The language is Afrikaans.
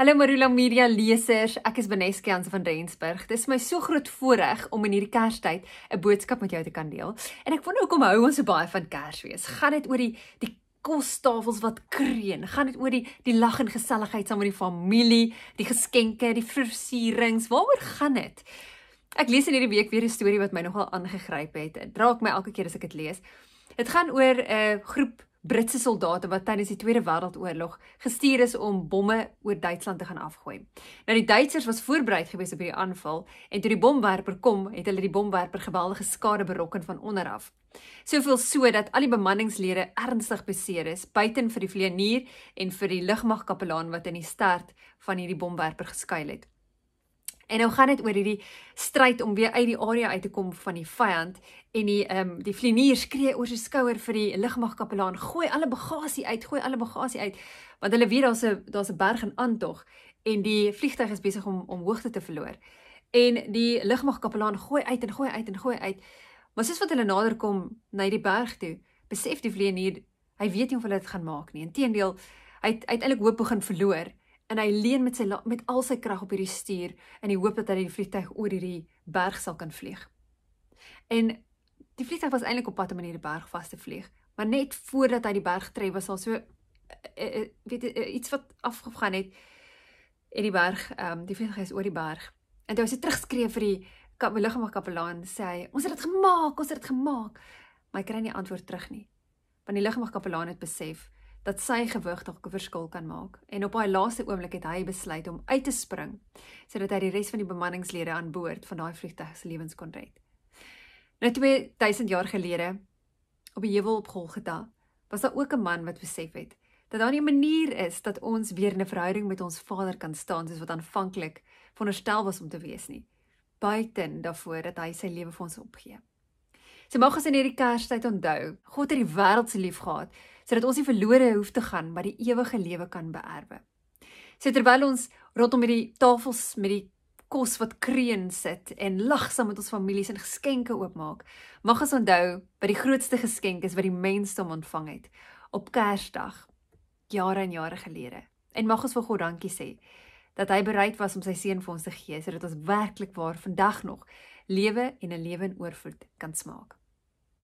Hallo Marula Media lesers, ek is Beneskie Hans van Rensburg. Dit is my so groot voorreg om in hierdie Kerstyd 'n boodskap met jou te kan deel. En ek wonder hoekom hou ons so baie van Kersfees? Gaan dit oor die die kostafels wat kreun? Gaan dit oor die die lag en geselligheid saam met die familie, die geskenke, die versierings? Waaroor gaan dit? Ek lees in hierdie week weer 'n storie wat my nogal aangegryp het. Dit raak my elke keer as ek dit lees. Dit gaan oor 'n uh, groep Britse soldate wat tydens die Tweede Wêreldoorlog gestuur is om bomme oor Duitsland te gaan afgooi. Nou die Duitsers was voorberei gewees op hierdie aanval en toe die bomwerper kom, het hulle die bomwerper geweldige skade berokken van onder af. Soveel so dat al die bemanningslede ernstig beseer is, buiten vir die vlieënier en vir die lugmagkapelaan wat in die stert van hierdie bomwerper geskuil het. En nou gaan dit oor hierdie stryd om weer uit die area uit te kom van die vyand en die ehm um, die vlieënier skree oor sy skouer vir die lugmagkapelaan, gooi alle bagasie uit, gooi alle bagasie uit, want hulle weet daar's 'n daar's 'n berg in aantog en die vliegtuig is besig om om hoogte te verloor. En die lugmagkapelaan gooi uit en gooi uit en gooi uit. Maar soos wat hulle nader kom na hierdie berg toe, besef die vlieënier, hy weet nie of hulle dit gaan maak nie. Inteendeel, hy het, hy het eintlik hoop begin verloor en hy leun met sy met al sy krag op hierdie stuur in die hoop dat hy die vliegtyg oor hierdie berg sal kan vlieg. En die vliegtyg was eintlik op pad om in hierdie berg vas te vlieg, maar net voordat hy die berg tref was al so eh, eh, weet eh, iets wat afgegaan het in die berg, ehm um, die vliegtyg is oor die berg. En toe hy se terugskree vir die lugmagkapelaan sê hy, ons het dit gemaak, ons het dit gemaak. Maar hy kry nie antwoord terug nie. Want die lugmagkapelaan het besef dat sy gewig dalk 'n verskil kan maak en op haar laaste oomblik het hy besluit om uit te spring sodat hy die res van die bemanningslede aan boord van daai vliegtuig se lewens kon red. Nou 2000 jaar gelede op die heuwel op Golgotha was daar ook 'n man wat besef het dat daar 'n manier is dat ons weer 'n verhouding met ons Vader kan staan soos wat aanvanklik veronderstel was om te wees nie buiten daarvoor dat hy sy lewe vir ons opgee. Sy so mag ons in hierdie Kerstyd onthou, God het die wêreld se lief gehad sodat ons nie verlore hoef te gaan, maar die ewige lewe kan beerwe. So terwyl ons rondom hierdie tafels met die kos wat kreun sit en lag saam met ons families en geskenke oopmaak, mag ons onthou wat die grootste geskenk is wat die mensdom ontvang het op Kersdag jare en jare gelede. En mag ons vir God dankie sê dat hy bereid was om sy seun vir ons te gee sodat ons werklik waar vandag nog lewe en 'n lewe in oorvloed kan smaak.